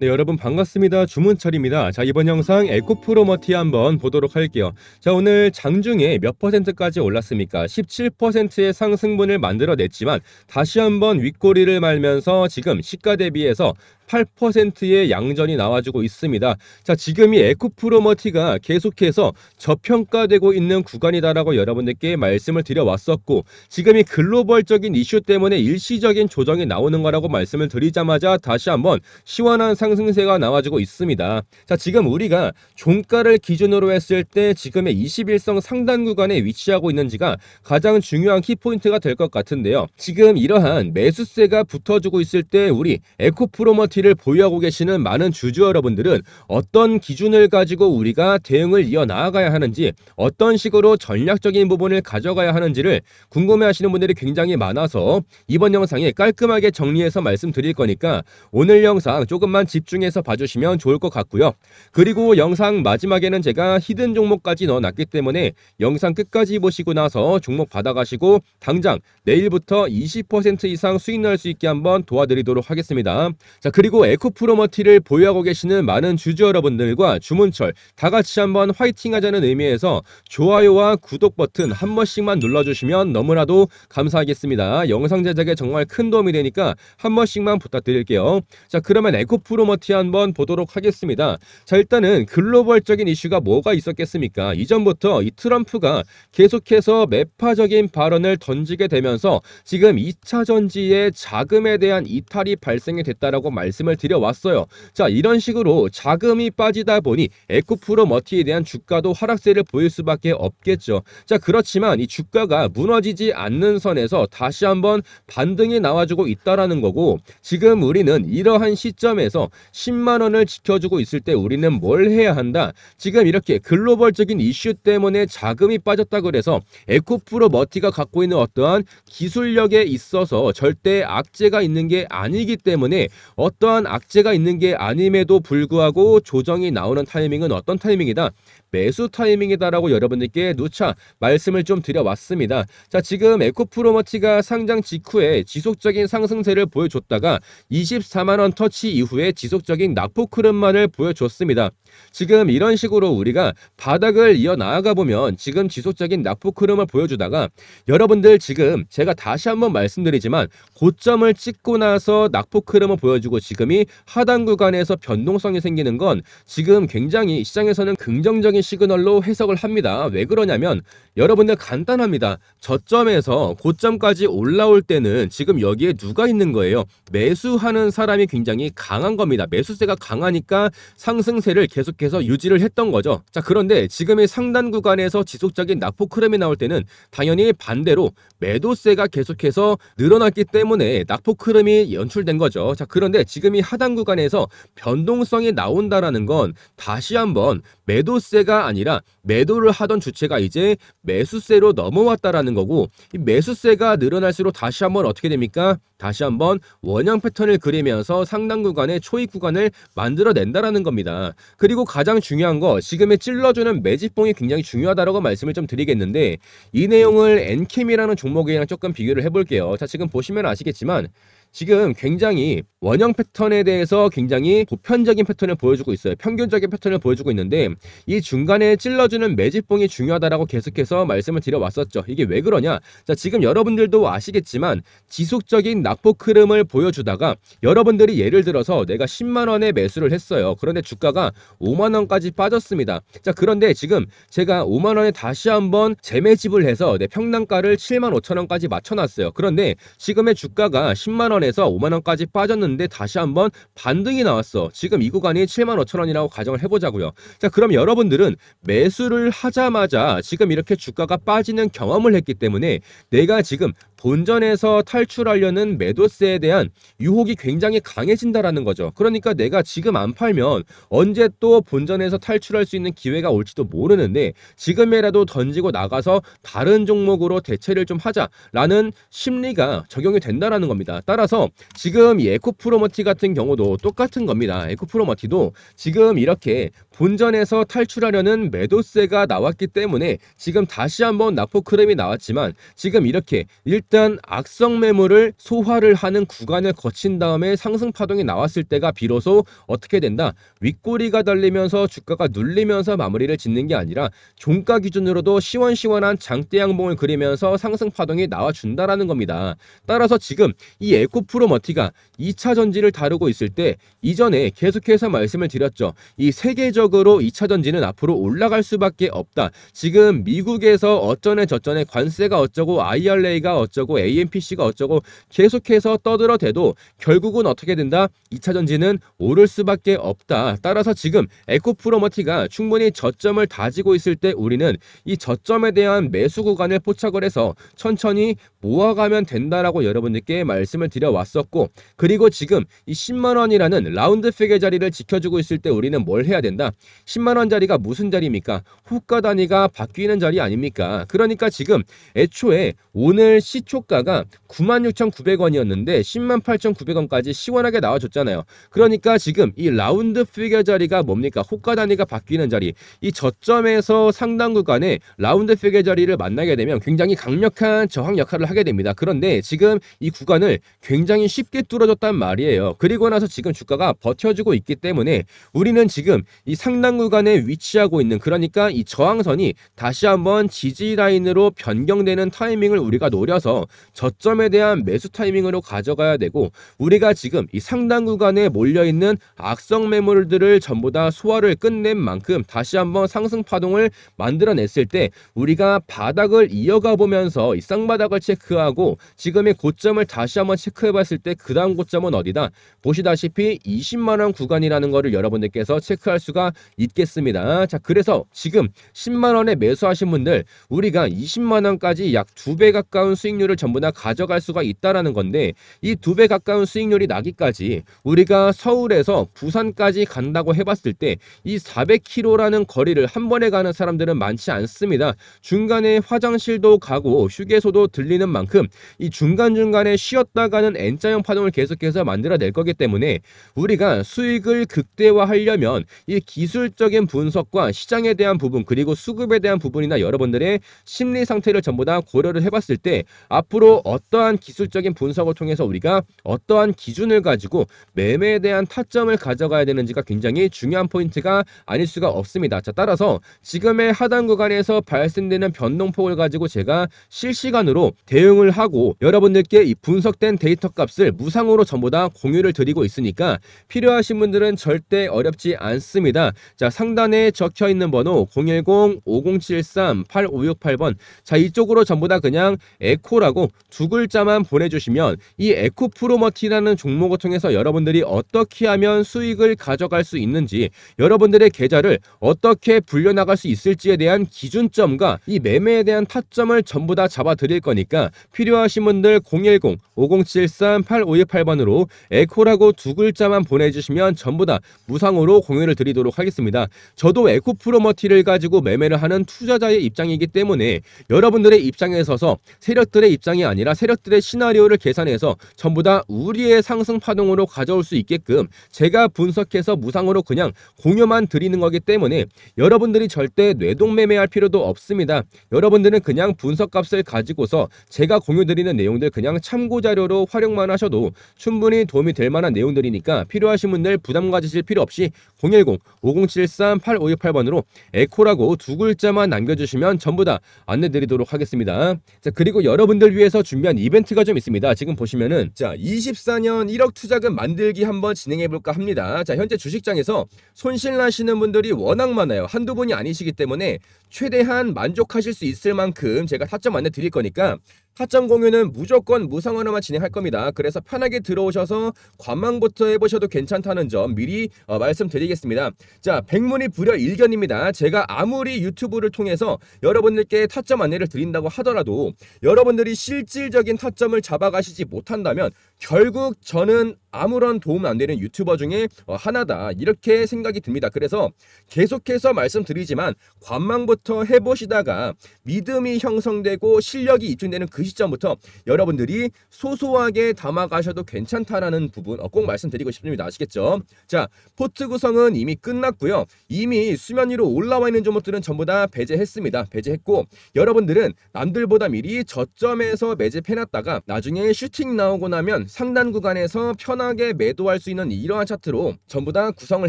네 여러분 반갑습니다 주문철입니다 자 이번 영상 에코프로머티 한번 보도록 할게요 자 오늘 장중에 몇 퍼센트까지 올랐습니까 17%의 상승분을 만들어냈지만 다시 한번 윗꼬리를 말면서 지금 시가 대비해서 8%의 양전이 나와주고 있습니다. 자, 지금 이 에코프로머티가 계속해서 저평가되고 있는 구간이다라고 여러분들께 말씀을 드려왔었고 지금 이 글로벌적인 이슈 때문에 일시적인 조정이 나오는 거라고 말씀을 드리자마자 다시 한번 시원한 상승세가 나와주고 있습니다. 자, 지금 우리가 종가를 기준으로 했을 때 지금의 21성 상단 구간에 위치하고 있는지가 가장 중요한 키포인트가 될 것 같은데요. 지금 이러한 매수세가 붙어주고 있을 때 우리 에코프로머티 e t 를 보유하고 계시는 많은 주주 여러분들은 어떤 기준을 가지고 우리가 대응을 이어 나가야 하는지 어떤 식으로 전략적인 부분을 가져가야 하는지를 궁금해하시는 분들이 굉장히 많아서 이번 영상에 깔끔하게 정리해서 말씀드릴 거니까 오늘 영상 조금만 집중해서 봐주시면 좋을 것 같고요. 그리고 영상 마지막에는 제가 히든 종목까지 넣어놨기 때문에 영상 끝까지 보시고 나서 종목 받아가시고 당장 내일부터 20% 이상 수익 날수 있게 한번 도와드리도록 하겠습니다. 자 그리고 그리고 에코프로머티를 보유하고 계시는 많은 주주 여러분들과 주문철 다 같이 한번 화이팅 하자는 의미에서 좋아요와 구독 버튼 한 번씩만 눌러주시면 너무나도 감사하겠습니다. 영상 제작에 정말 큰 도움이 되니까 한 번씩만 부탁드릴게요. 자 그러면 에코프로머티 한번 보도록 하겠습니다. 자 일단은 글로벌적인 이슈가 뭐가 있었겠습니까? 이전부터 이 트럼프가 계속해서 매파적인 발언을 던지게 되면서 지금 2차 전지의 자금에 대한 이탈이 발생이 됐다라고 말씀 말씀을 드려왔어요. 자 이런 식으로 자금이 빠지다 보니 에코프로 머티에 대한 주가도 하락세를 보일 수밖에 없겠죠. 자 그렇지만 이 주가가 무너지지 않는 선에서 다시 한번 반등이 나와주고 있다라는 거고 지금 우리는 이러한 시점에서 10만 원을 지켜주고 있을 때 우리는 뭘 해야 한다. 지금 이렇게 글로벌적인 이슈 때문에 자금이 빠졌다 그래서 에코프로 머티가 갖고 있는 어떠한 기술력에 있어서 절대 악재가 있는 게 아니기 때문에 어떤 어떠한 악재가 있는 게 아님에도 불구하고 조정이 나오는 타이밍은 어떤 타이밍이다? 매수 타이밍이다라고 여러분들께 누차 말씀을 좀 드려왔습니다. 자 지금 에코프로머티가 상장 직후에 지속적인 상승세를 보여줬다가 24만원 터치 이후에 지속적인 낙폭 흐름만을 보여줬습니다. 지금 이런 식으로 우리가 바닥을 이어나가 보면 지금 지속적인 낙폭 흐름을 보여주다가 여러분들 지금 제가 다시 한번 말씀드리지만 고점을 찍고 나서 낙폭 흐름을 보여주고 지금이 하단 구간에서 변동성이 생기는 건 지금 굉장히 시장에서는 긍정적인 시그널로 해석을 합니다. 왜 그러냐면 여러분들 간단합니다. 저점에서 고점까지 올라올 때는 지금 여기에 누가 있는 거예요? 매수하는 사람이 굉장히 강한 겁니다. 매수세가 강하니까 상승세를 계속해서 유지를 했던 거죠. 자, 그런데 지금의 상단 구간에서 지속적인 낙폭 흐름이 나올 때는 당연히 반대로 매도세가 계속해서 늘어났기 때문에 낙폭 흐름이 연출된 거죠. 자, 그런데 지금 지금 이 하단 구간에서 변동성이 나온다라는 건 다시 한번 매도세가 아니라 매도를 하던 주체가 이제 매수세로 넘어왔다라는 거고 이 매수세가 늘어날수록 다시 한번 어떻게 됩니까? 다시 한번 원형 패턴을 그리면서 상단 구간의 초입 구간을 만들어낸다라는 겁니다. 그리고 가장 중요한 거 지금의 찔러주는 매집봉이 굉장히 중요하다라고 말씀을 좀 드리겠는데 이 내용을 엔캠이라는 종목이랑 조금 비교를 해볼게요. 자 지금 보시면 아시겠지만 지금 굉장히 원형 패턴에 대해서 굉장히 보편적인 패턴을 보여주고 있어요. 평균적인 패턴을 보여주고 있는데 이 중간에 찔러주는 매집봉이 중요하다라고 계속해서 말씀을 드려왔었죠. 이게 왜 그러냐? 자, 지금 여러분들도 아시겠지만 지속적인 낙폭 흐름을 보여주다가 여러분들이 예를 들어서 내가 10만 원에 매수를 했어요. 그런데 주가가 5만 원까지 빠졌습니다. 자, 그런데 지금 제가 5만 원에 다시 한번 재매집을 해서 내 평당가를 7만 5천 원까지 맞춰놨어요. 그런데 지금의 주가가 10만 원 7만원에서 5만원까지 빠졌는데 다시 한번 반등이 나왔어. 지금 이 구간이 7만 5천원이라고 가정을 해보자고요. 자 그럼 여러분들은 매수를 하자마자 지금 이렇게 주가가 빠지는 경험을 했기 때문에 내가 지금 본전에서 탈출하려는 매도세에 대한 유혹이 굉장히 강해진다라는 거죠. 그러니까 내가 지금 안 팔면 언제 또 본전에서 탈출할 수 있는 기회가 올지도 모르는데 지금이라도 던지고 나가서 다른 종목으로 대체를 좀 하자라는 심리가 적용이 된다라는 겁니다. 따라서 지금 이 에코프로머티 같은 경우도 똑같은 겁니다. 에코프로머티도 지금 이렇게 본전에서 탈출하려는 매도세가 나왔기 때문에 지금 다시 한번 낙포크램이 나왔지만 지금 이렇게 일 일단 악성 매물을 소화를 하는 구간을 거친 다음에 상승 파동이 나왔을 때가 비로소 어떻게 된다? 윗꼬리가 달리면서 주가가 눌리면서 마무리를 짓는 게 아니라 종가 기준으로도 시원시원한 장대 양봉을 그리면서 상승 파동이 나와준다라는 겁니다. 따라서 지금 이 에코프로 머티가 2차 전지를 다루고 있을 때 이전에 계속해서 말씀을 드렸죠. 이 세계적으로 2차 전지는 앞으로 올라갈 수밖에 없다. 지금 미국에서 어쩌네 저쩌네 관세가 어쩌고 IRA가 어쩌고 어쩌고 AMPC가 어쩌고 계속해서 떠들어대도 결국은 어떻게 된다? 2차 전지는 오를 수밖에 없다. 따라서 지금 에코프로머티가 충분히 저점을 다지고 있을 때 우리는 이 저점에 대한 매수 구간을 포착을 해서 천천히 모아가면 된다라고 여러분들께 말씀을 드려왔었고 그리고 지금 이 10만원이라는 라운드 팩의 자리를 지켜주고 있을 때 우리는 뭘 해야 된다? 10만원 자리가 무슨 자리입니까? 호가 단위가 바뀌는 자리 아닙니까? 그러니까 지금 애초에 오늘 시 목가가 96,900원이었는데 108,900원까지 시원하게 나와줬잖아요. 그러니까 지금 이 라운드 피겨 자리가 뭡니까? 호가 단위가 바뀌는 자리. 이 저점에서 상당 구간에 라운드 피겨 자리를 만나게 되면 굉장히 강력한 저항 역할을 하게 됩니다. 그런데 지금 이 구간을 굉장히 쉽게 뚫어줬단 말이에요. 그리고 나서 지금 주가가 버텨주고 있기 때문에 우리는 지금 이 상당 구간에 위치하고 있는 그러니까 이 저항선이 다시 한번 지지 라인으로 변경되는 타이밍을 우리가 노려서 저점에 대한 매수 타이밍으로 가져가야 되고 우리가 지금 이 상단 구간에 몰려있는 악성 매물들을 전부 다 소화를 끝낸 만큼 다시 한번 상승 파동을 만들어냈을 때 우리가 바닥을 이어가 보면서 이 쌍바닥을 체크하고 지금의 고점을 다시 한번 체크해봤을 때 그 다음 고점은 어디다? 보시다시피 20만원 구간이라는 것을 여러분들께서 체크할 수가 있겠습니다. 자 그래서 지금 10만원에 매수하신 분들 우리가 20만원까지 약2배 가까운 수익률 수익률을 전부 다 가져갈 수가 있다라는 건데 이 두 배 가까운 수익률이 나기까지 우리가 서울에서 부산까지 간다고 해봤을 때 이 400km라는 거리를 한 번에 가는 사람들은 많지 않습니다. 중간에 화장실도 가고 휴게소도 들리는 만큼 이 중간중간에 쉬었다가는 N자형 파동을 계속해서 만들어낼 거기 때문에 우리가 수익을 극대화하려면 이 기술적인 분석과 시장에 대한 부분 그리고 수급에 대한 부분이나 여러분들의 심리 상태를 전부 다 고려를 해봤을 때 앞으로 어떠한 기술적인 분석을 통해서 우리가 어떠한 기준을 가지고 매매에 대한 타점을 가져가야 되는지가 굉장히 중요한 포인트가 아닐 수가 없습니다. 자, 따라서 지금의 하단 구간에서 발생되는 변동폭을 가지고 제가 실시간으로 대응을 하고 여러분들께 이 분석된 데이터 값을 무상으로 전부 다 공유를 드리고 있으니까 필요하신 분들은 절대 어렵지 않습니다. 자, 상단에 적혀 있는 번호 010-5073-8568번 자, 이쪽으로 전부 다 그냥 에코 정보라고 두 글자만 보내주시면 이 에코프로머티라는 종목을 통해서 여러분들이 어떻게 하면 수익을 가져갈 수 있는지 여러분들의 계좌를 어떻게 불려나갈 수 있을지에 대한 기준점과 이 매매에 대한 타점을 전부 다 잡아드릴 거니까 필요하신 분들 010-5073-8528번으로 에코라고 두 글자만 보내주시면 전부 다 무상으로 공유를 드리도록 하겠습니다. 저도 에코프로머티를 가지고 매매를 하는 투자자의 입장이기 때문에 여러분들의 입장에 서서 세력들의 입장이 아니라 세력들의 시나리오를 계산해서 전부 다 우리의 상승 파동으로 가져올 수 있게끔 제가 분석해서 무상으로 그냥 공유만 드리는 거기 때문에 여러분들이 절대 뇌동매매할 필요도 없습니다. 여러분들은 그냥 분석값을 가지고서 제가 공유드리는 내용들 그냥 참고자료로 활용만 하셔도 충분히 도움이 될 만한 내용들이니까 필요하신 분들 부담 가지실 필요 없이 010-5073-8568번으로 에코라고 두 글자만 남겨주시면 전부 다 안내드리도록 하겠습니다. 자 그리고 여러분 여러분들 위해서 준비한 이벤트가 좀 있습니다. 지금 보시면은 자 24년 1억 투자금 만들기 한번 진행해볼까 합니다. 자 현재 주식장에서 손실 나시는 분들이 워낙 많아요. 한두 분이 아니시기 때문에 최대한 만족하실 수 있을 만큼 제가 타점 안내 드릴 거니까 타점 공유는 무조건 무상원어만 진행할 겁니다. 그래서 편하게 들어오셔서 관망부터 해보셔도 괜찮다는 점 미리 어, 말씀드리겠습니다. 자, 백문이 불여 일견입니다. 제가 아무리 유튜브를 통해서 여러분들께 타점 안내를 드린다고 하더라도 여러분들이 실질적인 타점을 잡아가시지 못한다면 결국 저는 아무런 도움 안 되는 유튜버 중에 어, 하나다 이렇게 생각이 듭니다. 그래서 계속해서 말씀드리지만 관망부터 해보시다가 믿음이 형성되고 실력이 입증되는 그 시점부터 여러분들이 소소하게 담아가셔도 괜찮다라는 부분 어, 꼭 말씀드리고 싶습니다. 아시겠죠? 자 포트 구성은 이미 끝났고요. 이미 수면 위로 올라와 있는 종목들은 전부 다 배제했습니다. 배제했고 여러분들은 남들보다 미리 저점에서 매집해놨다가 나중에 슈팅 나오고 나면 상단 구간에서 편하게 매도할 수 있는 이러한 차트로 전부 다 구성을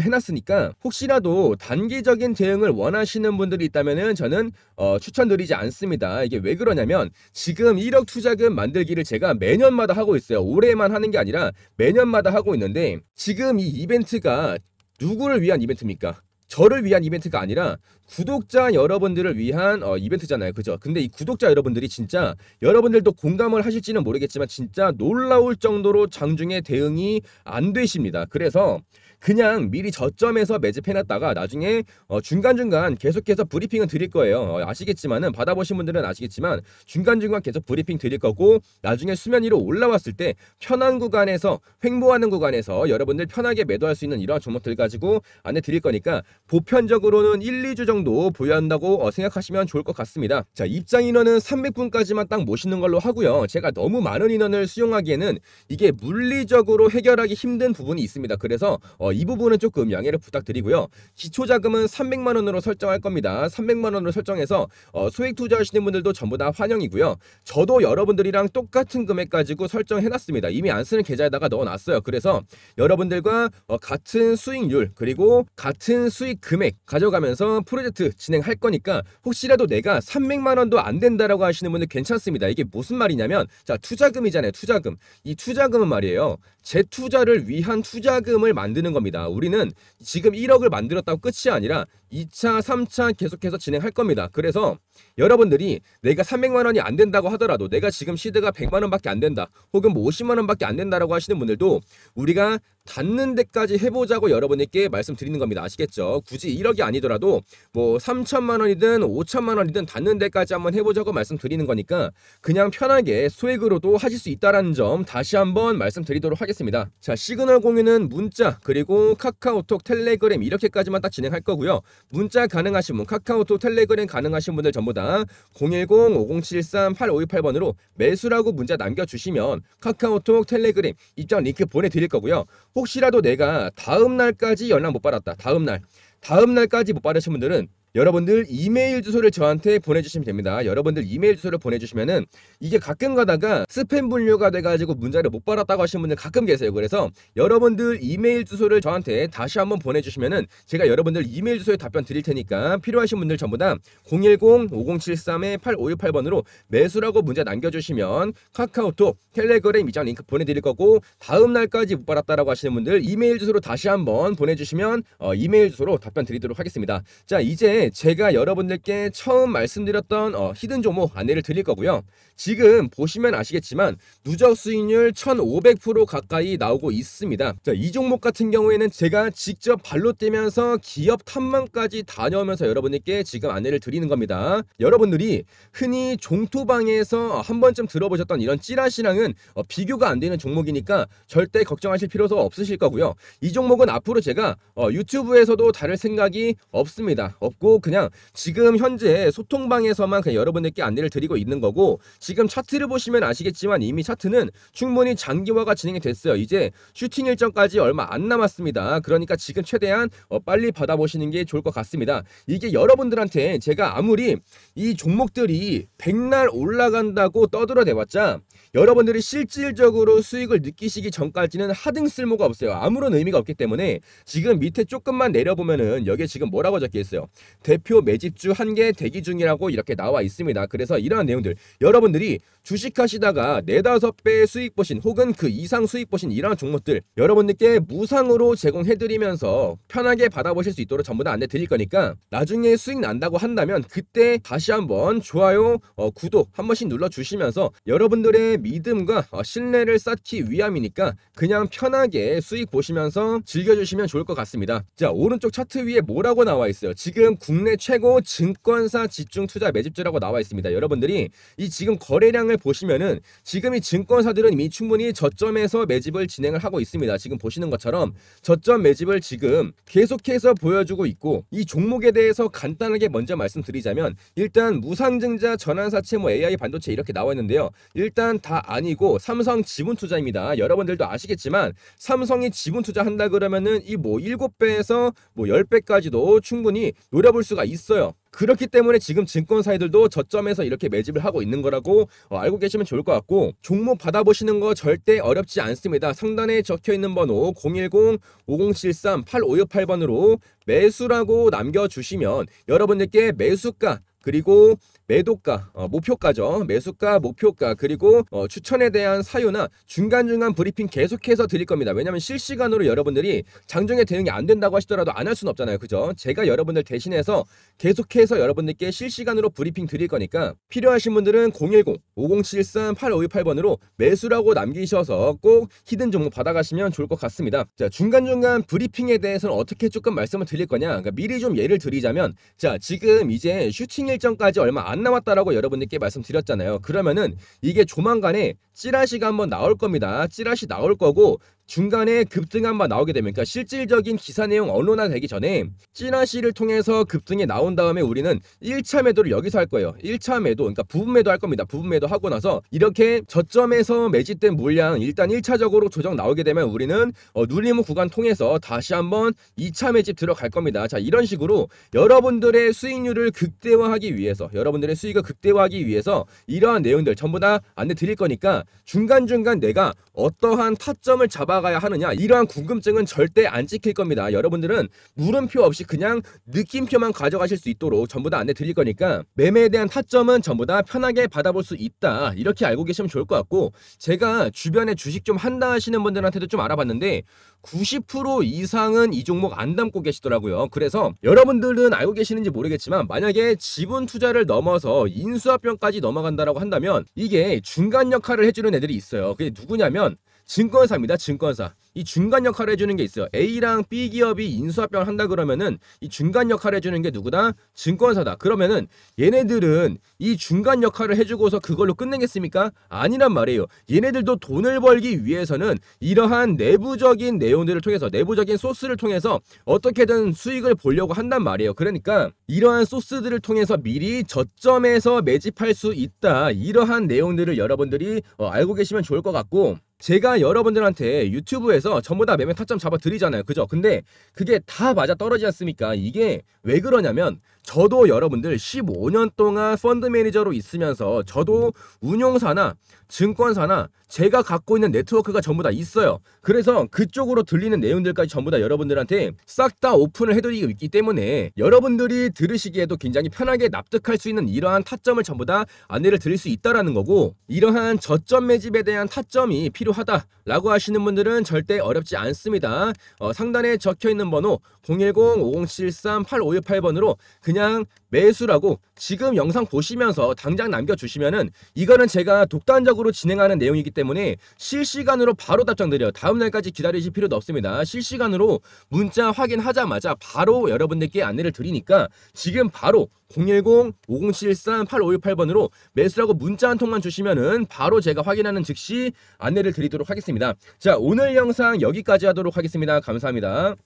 해놨으니까 혹시라도 단기적인 대응을 원하시는 분들이 있다면 저는 어, 추천드리지 않습니다. 이게 왜 그러냐면 지금 1억 투자금 만들기를 제가 매년마다 하고 있어요. 올해만 하는 게 아니라 매년마다 하고 있는데 지금 이 이벤트가 누구를 위한 이벤트입니까? 저를 위한 이벤트가 아니라 구독자 여러분들을 위한 어, 이벤트잖아요. 그죠? 근데 이 구독자 여러분들이 진짜 여러분들도 공감을 하실지는 모르겠지만 진짜 놀라울 정도로 장중에 대응이 안 되십니다. 그래서 그냥 미리 저점에서 매집해놨다가 나중에 어 중간중간 계속해서 브리핑을 드릴 거예요. 어 아시겠지만은 받아보신 분들은 아시겠지만 중간중간 계속 브리핑 드릴 거고 나중에 수면 위로 올라왔을 때 편한 구간에서 횡보하는 구간에서 여러분들 편하게 매도할 수 있는 이러한 종목들 가지고 안내 드릴 거니까 보편적으로는 1, 2주 정도 보유한다고 어 생각하시면 좋을 것 같습니다. 자 입장 인원은 300분까지만 딱 모시는 걸로 하고요. 제가 너무 많은 인원을 수용하기에는 이게 물리적으로 해결하기 힘든 부분이 있습니다. 그래서 어, 이 부분은 조금 양해를 부탁드리고요. 기초자금은 300만 원으로 설정할 겁니다. 300만 원으로 설정해서 어, 소액 투자하시는 분들도 전부 다 환영이고요. 저도 여러분들이랑 똑같은 금액 가지고 설정해놨습니다. 이미 안 쓰는 계좌에다가 넣어놨어요. 그래서 여러분들과 어, 같은 수익률 그리고 같은 수익 금액 가져가면서 프로젝트 진행할 거니까 혹시라도 내가 300만 원도 안 된다라고 하시는 분들 괜찮습니다. 이게 무슨 말이냐면 자 투자금이잖아요. 투자금 이 투자금은 말이에요. 재투자를 위한 투자금을 만드는 겁니다. 겁니다. 우리는 지금 1억을 만들었다고 끝이 아니라 2차, 3차 계속해서 진행할 겁니다. 그래서 여러분들이 내가 300만 원이 안 된다고 하더라도 내가 지금 시드가 100만 원밖에 안 된다. 혹은 뭐 50만 원밖에 안 된다라고 하시는 분들도 우리가 닿는 데까지 해보자고 여러분에게 말씀드리는 겁니다. 아시겠죠? 굳이 1억이 아니더라도 뭐 3천만 원이든 5천만 원이든 닿는 데까지 한번 해보자고 말씀드리는 거니까 그냥 편하게 소액으로도 하실 수 있다라는 점 다시 한번 말씀드리도록 하겠습니다. 자, 시그널 공유는 문자 그리고 카카오톡, 텔레그램 이렇게까지만 딱 진행할 거고요. 문자 가능하신 분, 카카오톡, 텔레그램 가능하신 분들 전부 다 010-5073-8528번으로 매수라고 문자 남겨주시면 카카오톡, 텔레그램 입장 링크 보내드릴 거고요. 혹시라도 내가 다음 날까지 연락 못 받았다. 다음 날. 다음 날까지 못 받으신 분들은 여러분들 이메일 주소를 저한테 보내주시면 됩니다. 여러분들 이메일 주소를 보내주시면은 이게 가끔 가다가 스팸 분류가 돼가지고 문자를 못 받았다고 하시는 분들 가끔 계세요. 그래서 여러분들 이메일 주소를 저한테 다시 한번 보내주시면은 제가 여러분들 이메일 주소에 답변 드릴 테니까 필요하신 분들 전부 다 010-5073-8568번으로 매수라고 문자 남겨주시면 카카오톡, 텔레그램 이장 링크 보내드릴 거고 다음 날까지 못 받았다라고 하시는 분들 이메일 주소로 다시 한번 보내주시면 어 이메일 주소로 답변 드리도록 하겠습니다. 자 이제 제가 여러분들께 처음 말씀드렸던 어, 히든 종목 안내를 드릴 거고요. 지금 보시면 아시겠지만 누적 수익률 1500% 가까이 나오고 있습니다. 자, 이 종목 같은 경우에는 제가 직접 발로 뛰면서 기업 탐방까지 다녀오면서 여러분들께 지금 안내를 드리는 겁니다. 여러분들이 흔히 종토방에서 한 번쯤 들어보셨던 이런 찌라시랑은 어, 비교가 안 되는 종목이니까 절대 걱정하실 필요도 없으실 거고요. 이 종목은 앞으로 제가 어, 유튜브에서도 다룰 생각이 없습니다. 없고 그냥 지금 현재 소통방에서만 그냥 여러분들께 안내를 드리고 있는 거고 지금 지금 차트를 보시면 아시겠지만 이미 차트는 충분히 장기화가 진행이 됐어요. 이제 슈팅 일정까지 얼마 안 남았습니다. 그러니까 지금 최대한 어, 빨리 받아보시는 게 좋을 것 같습니다. 이게 여러분들한테 제가 아무리 이 종목들이 백날 올라간다고 떠들어대봤자 여러분들이 실질적으로 수익을 느끼시기 전까지는 하등 쓸모가 없어요. 아무런 의미가 없기 때문에 지금 밑에 조금만 내려보면은 여기에 지금 뭐라고 적혀 있어요. 대표 매집주 한 개 대기 중이라고 이렇게 나와 있습니다. 그래서 이러한 내용들 여러분들이 주식하시다가 네다섯 배 수익 보신 혹은 그 이상 수익 보신 이러한 종목들 여러분들께 무상으로 제공해드리면서 편하게 받아보실 수 있도록 전부 다 안내 드릴 거니까 나중에 수익 난다고 한다면 그때 다시 한번 좋아요, 어, 구독 한 번씩 눌러주시면서 여러분들의 믿음과 어, 신뢰를 쌓기 위함이니까 그냥 편하게 수익 보시면서 즐겨주시면 좋을 것 같습니다. 자 오른쪽 차트 위에 뭐라고 나와 있어요? 지금 국내 최고 증권사 집중 투자 매집주라고 나와 있습니다. 여러분들이 이 지금 거래량을 보시면은 지금 이 증권사들은 이미 충분히 저점에서 매집을 진행을 하고 있습니다. 지금 보시는 것처럼 저점 매집을 지금 계속해서 보여주고 있고 이 종목에 대해서 간단하게 먼저 말씀드리자면 일단 무상증자 전환사채 뭐 AI 반도체 이렇게 나와 있는데요. 일단 다다 아니고 삼성 지분 투자입니다. 여러분들도 아시겠지만 삼성이 지분 투자한다 그러면은 이뭐 7배에서 뭐 10배까지도 뭐 충분히 노려볼 수가 있어요. 그렇기 때문에 지금 증권사들도 저점에서 이렇게 매집을 하고 있는 거라고 어, 알고 계시면 좋을 것 같고 종목 받아보시는 거 절대 어렵지 않습니다. 상단에 적혀있는 번호 010-5073-8568번으로 매수라고 남겨주시면 여러분들께 매수가 그리고 매도가, 어, 목표가죠. 매수가, 목표가 그리고 어, 추천에 대한 사유나 중간중간 브리핑 계속해서 드릴 겁니다. 왜냐하면 실시간으로 여러분들이 장중에 대응이 안 된다고 하시더라도 안 할 수는 없잖아요. 그죠? 제가 여러분들 대신해서 계속해서 여러분들께 실시간으로 브리핑 드릴 거니까 필요하신 분들은 010-5073-8528번으로 매수라고 남기셔서 꼭 히든 종목 받아가시면 좋을 것 같습니다. 자, 중간중간 브리핑에 대해서는 어떻게 조금 말씀을 드릴 거냐. 그러니까 미리 좀 예를 드리자면 자, 지금 이제 슈팅 일정까지 얼마 안 나왔다라고 여러분들께 말씀드렸잖아요. 그러면은 이게 조만간에 찌라시가 한번 나올 겁니다. 찌라시 나올 거고 중간에 급등한 바 나오게 되면 그러니까 실질적인 기사 내용 언론화 되기 전에 찌라시를 통해서 급등이 나온 다음에 우리는 1차 매도를 여기서 할 거예요. 1차 매도 그러니까 부분 매도 할 겁니다. 부분 매도 하고 나서 이렇게 저점에서 매집된 물량 일단 1차적으로 조정 나오게 되면 우리는 어, 눌림목 구간 통해서 다시 한번 2차 매집 들어갈 겁니다. 자 이런 식으로 여러분들의 수익률을 극대화하기 위해서 여러분들의 수익을 극대화하기 위해서 이러한 내용들 전부 다 안내 드릴 거니까 중간중간 내가 어떠한 타점을 잡아 잡아가야 하느냐 이러한 궁금증은 절대 안 찍힐 겁니다. 여러분들은 물음표 없이 그냥 느낌표만 가져가실 수 있도록 전부 다 안내 드릴 거니까 매매에 대한 타점은 전부 다 편하게 받아볼 수 있다 이렇게 알고 계시면 좋을 것 같고 제가 주변에 주식 좀 한다 하시는 분들한테도 좀 알아봤는데 90% 이상은 이 종목 안 담고 계시더라고요. 그래서 여러분들은 알고 계시는지 모르겠지만 만약에 지분 투자를 넘어서 인수합병까지 넘어간다라고 한다면 이게 중간 역할을 해주는 애들이 있어요. 그게 누구냐면 증권사입니다. 증권사. 이 중간 역할을 해주는 게 있어요. A랑 B 기업이 인수합병을 한다 그러면은 이 중간 역할을 해주는 게 누구다? 증권사다. 그러면은 얘네들은 이 중간 역할을 해주고서 그걸로 끝내겠습니까? 아니란 말이에요. 얘네들도 돈을 벌기 위해서는 이러한 내부적인 내용들을 통해서 내부적인 소스를 통해서 어떻게든 수익을 보려고 한단 말이에요. 그러니까 이러한 소스들을 통해서 미리 저점에서 매집할 수 있다. 이러한 내용들을 여러분들이 어, 알고 계시면 좋을 것 같고 제가 여러분들한테 유튜브에서 전부 다 매매 타점 잡아 드리잖아요. 그죠? 근데 그게 다 맞아 떨어지지 않습니까? 이게 왜 그러냐면 저도 여러분들 15년 동안 펀드 매니저로 있으면서 저도 운용사나 증권사나 제가 갖고 있는 네트워크가 전부 다 있어요. 그래서 그쪽으로 들리는 내용들까지 전부 다 여러분들한테 싹 다 오픈을 해드리고 있기 때문에 여러분들이 들으시기에도 굉장히 편하게 납득할 수 있는 이러한 타점을 전부 다 안내를 드릴 수 있다라는 거고 이러한 저점 매집에 대한 타점이 필요하다라고 하시는 분들은 절대 어렵지 않습니다. 어, 상단에 적혀있는 번호 010-5073-8568번으로 그 그냥 매수라고 지금 영상 보시면서 당장 남겨주시면은 이거는 제가 독단적으로 진행하는 내용이기 때문에 실시간으로 바로 답장드려 다음 날까지 기다리실 필요도 없습니다. 실시간으로 문자 확인하자마자 바로 여러분들께 안내를 드리니까 지금 바로 010-5073-8518번으로 매수라고 문자 한 통만 주시면은 바로 제가 확인하는 즉시 안내를 드리도록 하겠습니다. 자, 오늘 영상 여기까지 하도록 하겠습니다. 감사합니다.